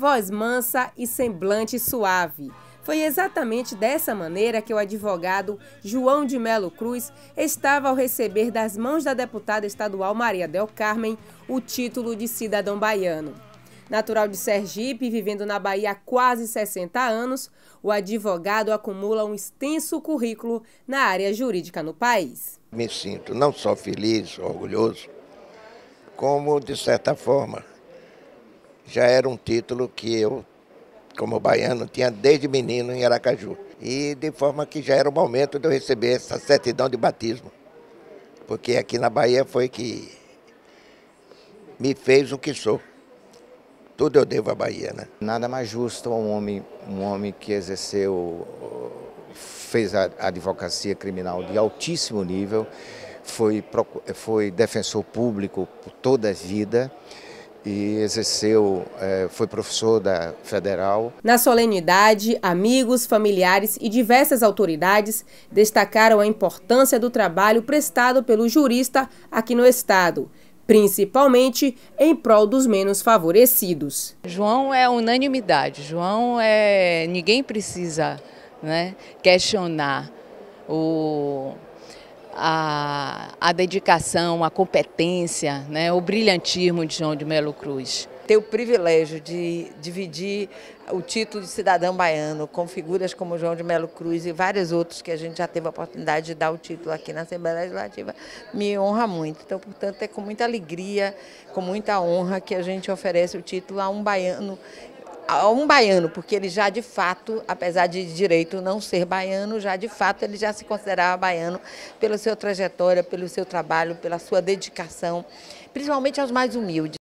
voz mansa e semblante suave. Foi exatamente dessa maneira que o advogado João de Melo Cruz estava ao receber das mãos da deputada estadual Maria Del Carmen o título de cidadão baiano. Natural de Sergipe, vivendo na Bahia há quase 60 anos, o advogado acumula um extenso currículo na área jurídica no país. Me sinto não só feliz, orgulhoso, como, de certa forma, já era um título que eu, como baiano, tinha desde menino em Aracaju. E de forma que já era o momento de eu receber essa certidão de batismo. Porque aqui na Bahia foi que me fez o que sou. Tudo eu devo à Bahia, né? Nada mais justo a um homem, um homem que exerceu, fez a advocacia criminal de altíssimo nível, foi, foi defensor público por toda a vida, e exerceu, é, foi professor da federal. Na solenidade, amigos, familiares e diversas autoridades destacaram a importância do trabalho prestado pelo jurista aqui no estado, principalmente em prol dos menos favorecidos. João é unanimidade, João é ninguém precisa, né, questionar o a, a dedicação, a competência, né, o brilhantismo de João de Melo Cruz. Ter o privilégio de dividir o título de cidadão baiano com figuras como João de Melo Cruz e vários outros que a gente já teve a oportunidade de dar o título aqui na Assembleia Legislativa, me honra muito. Então, portanto, é com muita alegria, com muita honra que a gente oferece o título a um baiano a um baiano, porque ele já de fato, apesar de direito não ser baiano, já de fato ele já se considerava baiano pela sua trajetória, pelo seu trabalho, pela sua dedicação, principalmente aos mais humildes.